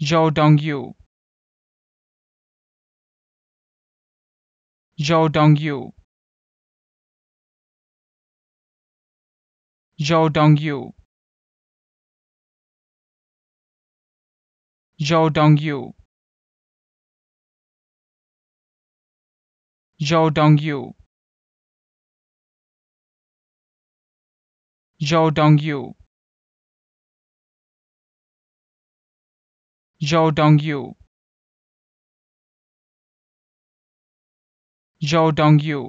Zhou Dongyu. Zhou Dongyu. Zhou Dongyu. Zhou Dongyu. Zhou Dongyu. Zhou Dongyu. Zhou Dongyu. Zhou Dongyu.